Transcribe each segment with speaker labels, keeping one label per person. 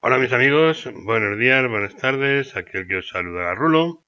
Speaker 1: Hola mis amigos, buenos días, buenas tardes, aquí que os saluda Rulo,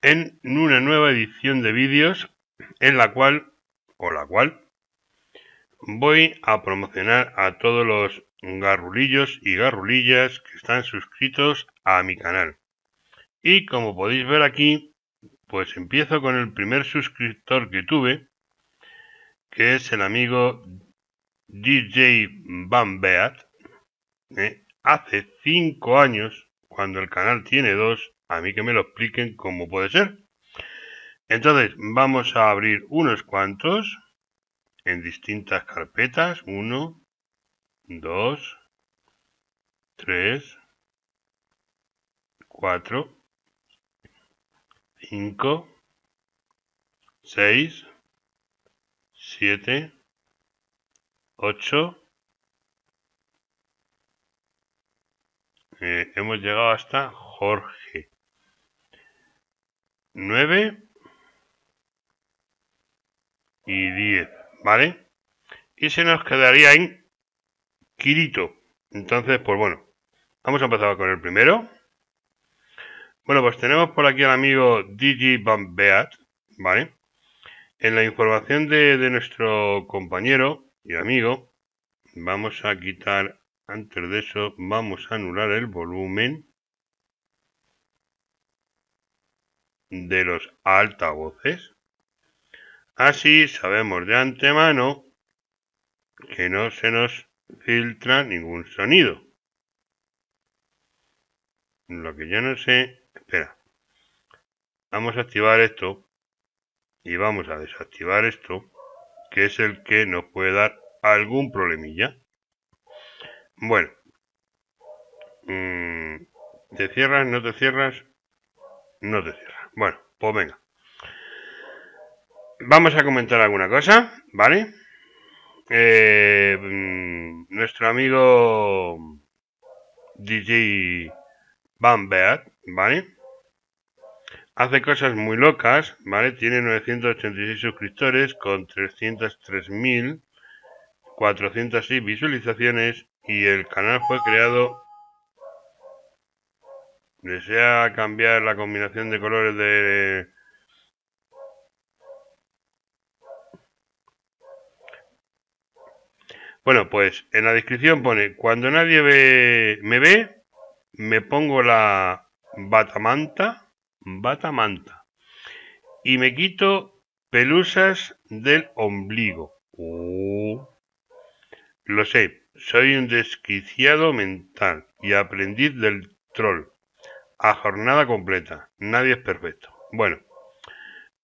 Speaker 1: en una nueva edición de vídeos en la cual, o la cual, voy a promocionar a todos los garrulillos y garrulillas que están suscritos a mi canal. Y como podéis ver aquí, pues empiezo con el primer suscriptor que tuve, que es el amigo DJ Van Hace 5 años, cuando el canal tiene 2, a mí que me lo expliquen cómo puede ser. Entonces, vamos a abrir unos cuantos en distintas carpetas. 1, 2, 3, 4, 5, 6, 7, 8. hemos llegado hasta Jorge. 9 y 10, ¿vale? Y se nos quedaría en Kirito. Entonces, pues bueno, vamos a empezar con el primero. Bueno, pues tenemos por aquí al amigo digi Bambeat. ¿vale? En la información de, de nuestro compañero y amigo, vamos a quitar antes de eso, vamos a anular el volumen de los altavoces. Así sabemos de antemano que no se nos filtra ningún sonido. Lo que yo no sé... Espera. Vamos a activar esto y vamos a desactivar esto, que es el que nos puede dar algún problemilla. Bueno. Mm, ¿Te cierras? ¿No te cierras? No te cierras. Bueno, pues venga. Vamos a comentar alguna cosa, ¿vale? Eh, mm, nuestro amigo DJ Van ¿vale? Hace cosas muy locas, ¿vale? Tiene 986 suscriptores con 303.406 visualizaciones y el canal fue creado. Desea cambiar la combinación de colores de... Bueno, pues en la descripción pone, cuando nadie me ve, me pongo la batamanta, batamanta, y me quito pelusas del ombligo. Uh, lo sé, soy un desquiciado mental y aprendiz del troll. A jornada completa. Nadie es perfecto. Bueno,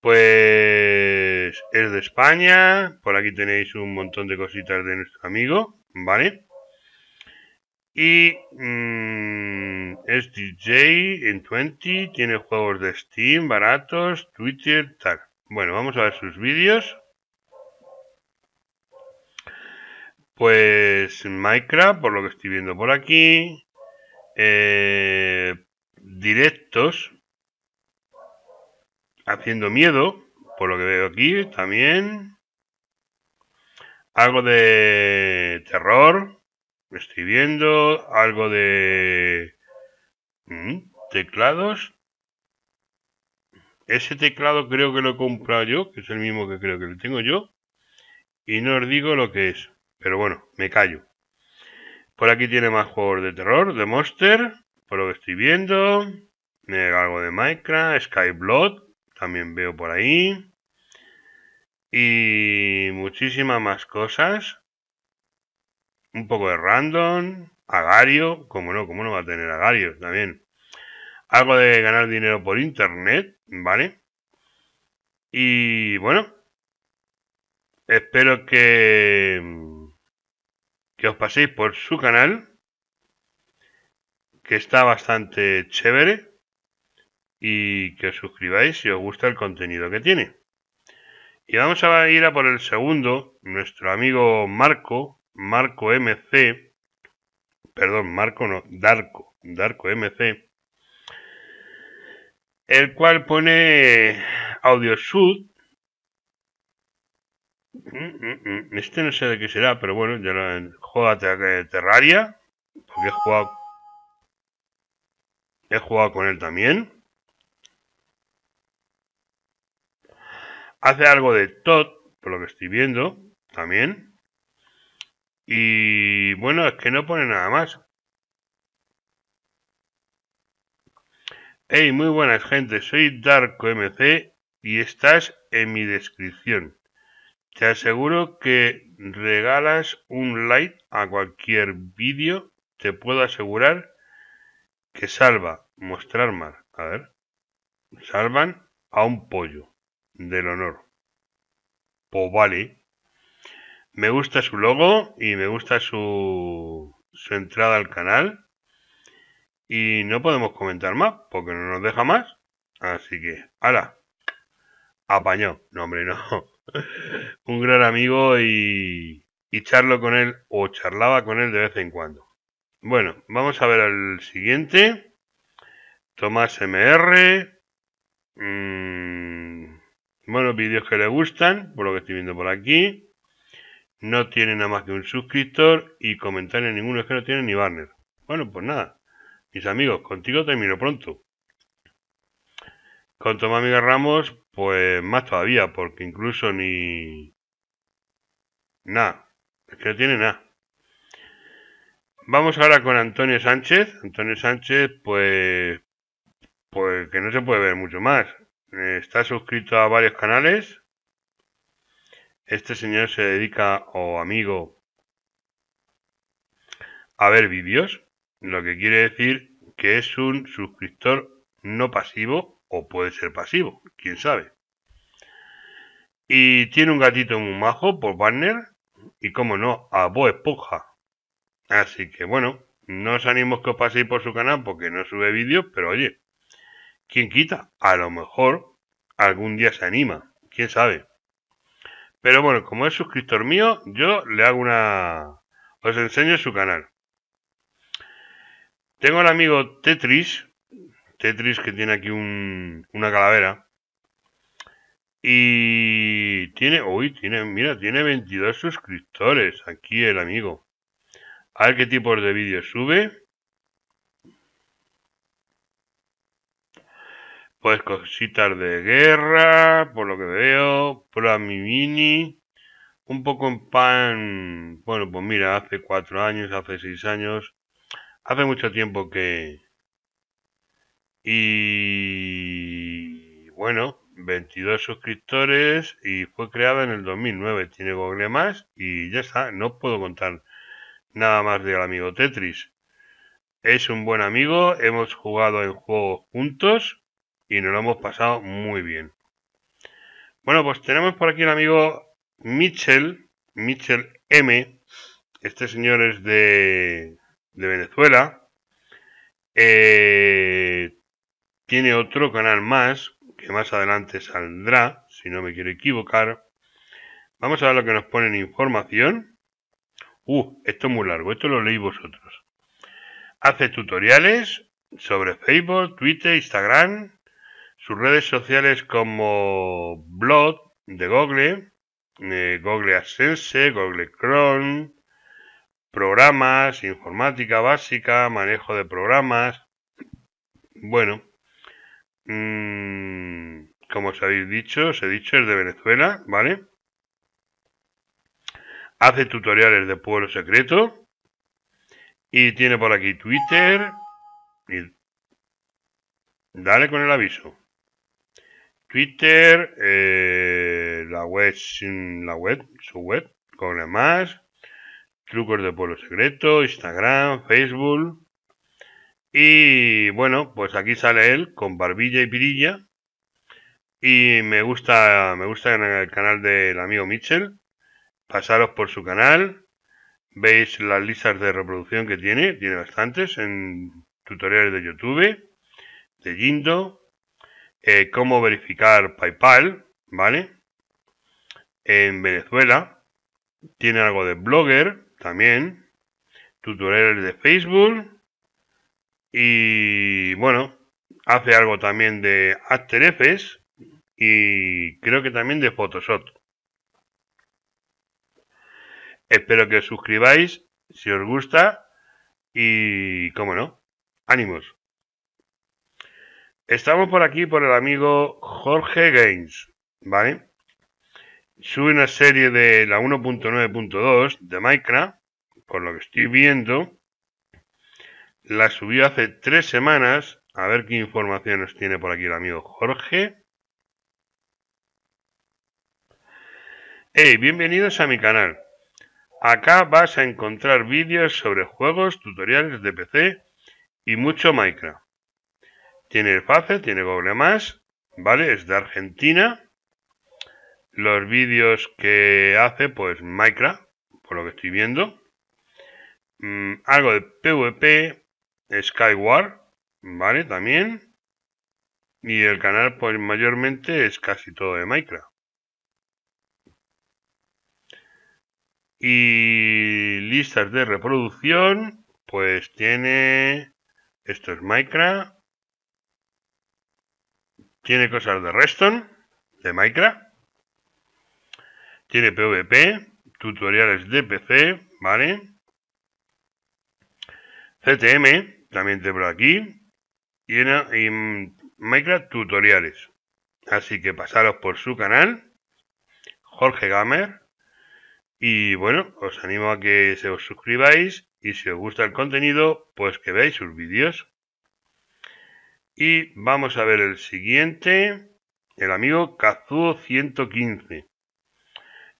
Speaker 1: pues es de España. Por aquí tenéis un montón de cositas de nuestro amigo, ¿vale? Y mm, es DJ en 20, tiene juegos de Steam baratos, Twitter, tal. Bueno, vamos a ver sus vídeos. Pues Minecraft, por lo que estoy viendo por aquí. Eh, directos. Haciendo miedo, por lo que veo aquí también. Algo de terror. Estoy viendo. Algo de... Mm, teclados. Ese teclado creo que lo he comprado yo, que es el mismo que creo que lo tengo yo. Y no os digo lo que es. Pero bueno, me callo. Por aquí tiene más juegos de terror, de Monster, por lo que estoy viendo. Algo de Minecraft, Skyblood, también veo por ahí. Y muchísimas más cosas. Un poco de random, Agario, como no, como no va a tener Agario también. Algo de ganar dinero por internet, ¿vale? Y bueno, espero que que os paséis por su canal, que está bastante chévere, y que os suscribáis si os gusta el contenido que tiene. Y vamos a ir a por el segundo, nuestro amigo Marco, Marco MC, perdón, Marco no, Darco Darco MC, el cual pone Audio Sud Mm, mm, mm. Este no sé de qué será, pero bueno, ya la, juega eh, Terraria. Porque he jugado. He jugado con él también. Hace algo de Todd, por lo que estoy viendo, también. Y bueno, es que no pone nada más. Hey, muy buenas gente, soy DarkoMC y estás en mi descripción. Te aseguro que regalas un like a cualquier vídeo. Te puedo asegurar que salva mostrar más. A ver. Salvan a un pollo del honor. Pues vale. Me gusta su logo y me gusta su, entrada al canal. Y no podemos comentar más porque no nos deja más. Así que, ala. Apañó. No, hombre, no. un gran amigo y, y charlo con él o charlaba con él de vez en cuando. Bueno, vamos a ver al siguiente. Tomás MR. Mm, bueno, vídeos que le gustan, por lo que estoy viendo por aquí. No tiene nada más que un suscriptor y comentarios ninguno es que no tiene ni banner. Bueno, pues nada. Mis amigos, contigo termino pronto. Con Tomás Miguel Ramos, pues más todavía, porque incluso ni... Nada, es que no tiene nada. Vamos ahora con Antonio Sánchez. Antonio Sánchez, pues... Pues que no se puede ver mucho más. Está suscrito a varios canales. Este señor se dedica, o amigo, a ver vídeos. Lo que quiere decir que es un suscriptor no pasivo o puede ser pasivo, quién sabe. Y tiene un gatito muy majo por Banner y, como no, a Bo Esponja. Así que bueno, no os animo que os paséis por su canal porque no sube vídeos, pero oye, ¿quién quita? A lo mejor algún día se anima, quién sabe. Pero bueno, como es suscriptor mío, yo le hago una... Os enseño su canal. Tengo al amigo Tetris, Tetris que tiene aquí un, una calavera. Y tiene, uy, tiene, mira, tiene 22 suscriptores aquí el amigo. A ver qué tipos de vídeos sube. Pues cositas de guerra, por lo que veo, pro mini, un poco en pan, bueno, pues mira, hace cuatro años, hace seis años, hace mucho tiempo que, y bueno, 22 suscriptores y fue creada en el 2009. Tiene Google más y ya está. No puedo contar nada más del amigo Tetris. Es un buen amigo, hemos jugado en juegos juntos y nos lo hemos pasado muy bien. Bueno, pues tenemos por aquí el amigo Mitchell, Mitchell M. Este señor es de, de Venezuela. Eh, tiene otro canal más, que más adelante saldrá, si no me quiero equivocar. Vamos a ver lo que nos pone en información. Uh, esto es muy largo, esto lo leí vosotros. Hace tutoriales sobre Facebook, Twitter, Instagram, sus redes sociales como Blog de Google, eh, Google Adsense, Google Chrome, programas, informática básica, manejo de programas. Bueno, Mm, como os habéis dicho, os he dicho, es de Venezuela, ¿vale? Hace tutoriales de Pueblo Secreto. Y tiene por aquí Twitter. Y dale con el aviso. Twitter, eh, la web, la web, su web, con más, trucos de pueblo secreto, Instagram, Facebook, y bueno, pues aquí sale él con barbilla y pirilla. Y me gusta, me gusta el canal del amigo Mitchell. Pasaros por su canal. Veis las listas de reproducción que tiene. Tiene bastantes en tutoriales de YouTube, de Jindo. Eh, cómo verificar PayPal, ¿vale? En Venezuela. Tiene algo de blogger también. Tutoriales de Facebook y bueno, hace algo también de After Effects y creo que también de Photoshop. Espero que os suscribáis si os gusta y, cómo no, ánimos. Estamos por aquí por el amigo Jorge Games ¿vale? Sube una serie de la 1.9.2 de Minecraft, por lo que estoy viendo la subió hace tres semanas. A ver qué información nos tiene por aquí el amigo Jorge. Hey, bienvenidos a mi canal. Acá vas a encontrar vídeos sobre juegos, tutoriales de PC y mucho Minecraft. Tiene el fácil, tiene Google Más, ¿vale? Es de Argentina. Los vídeos que hace, pues Minecraft, por lo que estoy viendo. Mm, algo de PvP, Skyward, ¿vale? También. Y el canal, pues mayormente es casi todo de Minecraft. Y listas de reproducción, pues tiene... Esto es Minecraft. Tiene cosas de Reston, de Minecraft. Tiene PvP, tutoriales de PC, ¿vale? CTM, también por aquí. Y, en, Minecraft tutoriales. Así que pasaros por su canal, Jorge Gamer. Y bueno, os animo a que se os suscribáis y si os gusta el contenido, pues que veáis sus vídeos. Y vamos a ver el siguiente, el amigo Kazuo115.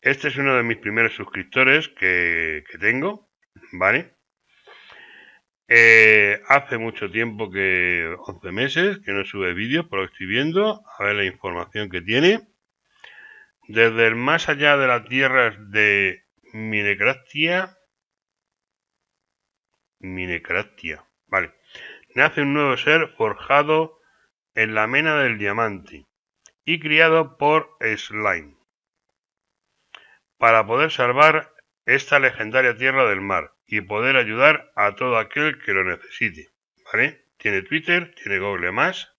Speaker 1: Este es uno de mis primeros suscriptores que, que tengo, ¿vale? Eh, hace mucho tiempo que 11 meses que no sube vídeos, pero lo estoy viendo, a ver la información que tiene. Desde el más allá de las tierras de Minecraftia. Minecraftia, vale. Nace un nuevo ser forjado en la mena del diamante y criado por Slime. Para poder salvar esta legendaria tierra del mar y poder ayudar a todo aquel que lo necesite. ¿Vale? Tiene Twitter, tiene Google Más.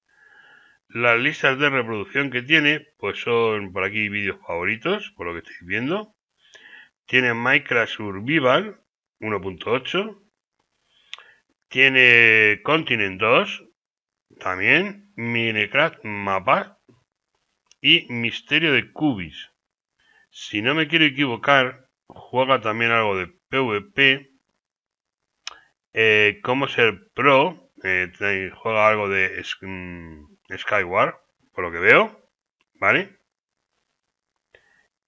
Speaker 1: Las listas de reproducción que tiene, pues son por aquí vídeos favoritos, por lo que estáis viendo. Tiene Minecraft Survival 1.8. Tiene Continent 2. También Minecraft Mapa. Y Misterio de Cubis. Si no me quiero equivocar, juega también algo de PvP eh, cómo ser pro. Eh, juega algo de mm, Skyward, por lo que veo. ¿Vale?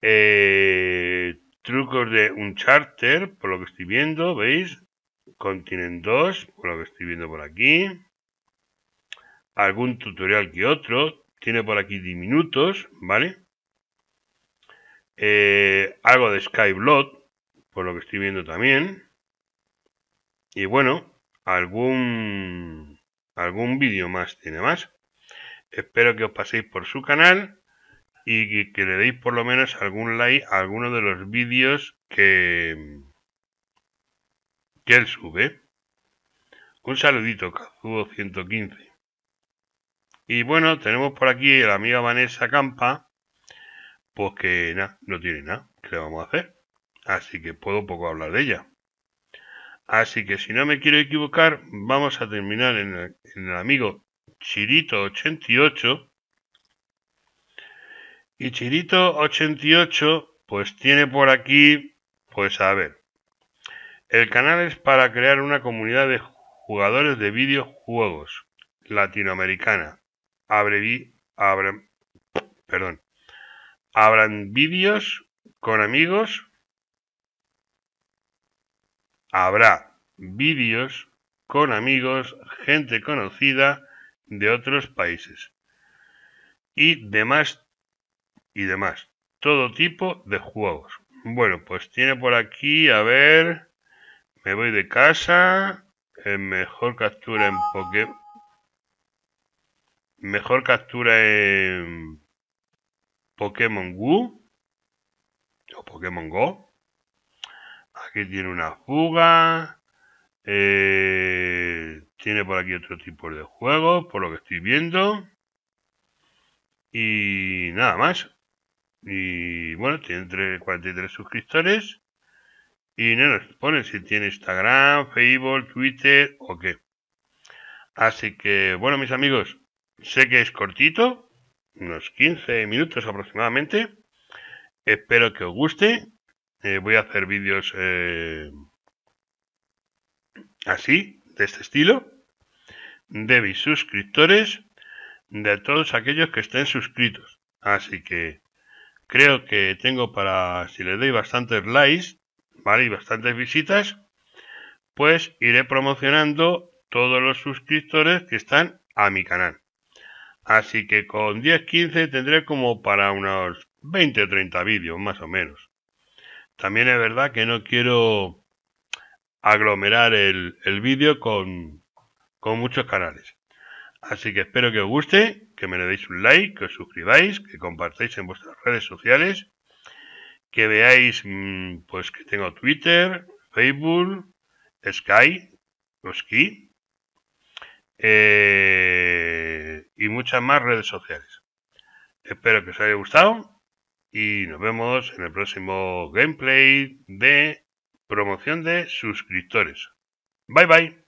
Speaker 1: Eh, trucos de un charter, por lo que estoy viendo, ¿veis? Continent 2, por lo que estoy viendo por aquí. Algún tutorial que otro. Tiene por aquí diminutos, ¿vale? algo de Skyblood, por lo que estoy viendo también. Y bueno, algún, algún vídeo más tiene más. Espero que os paséis por su canal y que, le deis por lo menos algún like a alguno de los vídeos que, que él sube. Un saludito, Kazuo115. Y bueno, tenemos por aquí a la amiga Vanessa Campa, pues que nada, no tiene nada, ¿qué le vamos a hacer? Así que puedo poco hablar de ella. Así que si no me quiero equivocar, vamos a terminar en el, amigo Chirito88. Y Chirito88, pues tiene por aquí, pues a ver. El canal es para crear una comunidad de jugadores de videojuegos latinoamericana. Abre, abre, perdón. Abran vídeos con amigos Habrá vídeos con amigos, gente conocida de otros países y demás y demás. Todo tipo de juegos. Bueno, pues tiene por aquí, a ver, me voy de casa, eh, mejor captura en Pokémon. Mejor captura en Pokémon Go. O Pokémon Go. Aquí tiene una fuga. Eh, tiene por aquí otro tipo de juegos, por lo que estoy viendo. Y nada más. Y bueno, tiene 43 suscriptores. Y no nos pone si tiene Instagram, Facebook, Twitter o qué. Así que bueno, mis amigos, sé que es cortito, unos 15 minutos aproximadamente. Espero que os guste eh, voy a hacer vídeos eh, así, de este estilo, de mis suscriptores, de todos aquellos que estén suscritos. Así que creo que tengo para, si le doy bastantes likes, ¿vale? Y bastantes visitas, pues iré promocionando todos los suscriptores que están a mi canal. Así que con 10-15 tendré como para unos 20 30 vídeos más o menos. También es verdad que no quiero aglomerar el, vídeo con, muchos canales. Así que espero que os guste, que me le deis un like, que os suscribáis, que compartáis en vuestras redes sociales, que veáis mm, pues que tengo Twitter, Facebook, Sky, Oski eh, y muchas más redes sociales. Espero que os haya gustado y nos vemos en el próximo gameplay de promoción de suscriptores. Bye bye.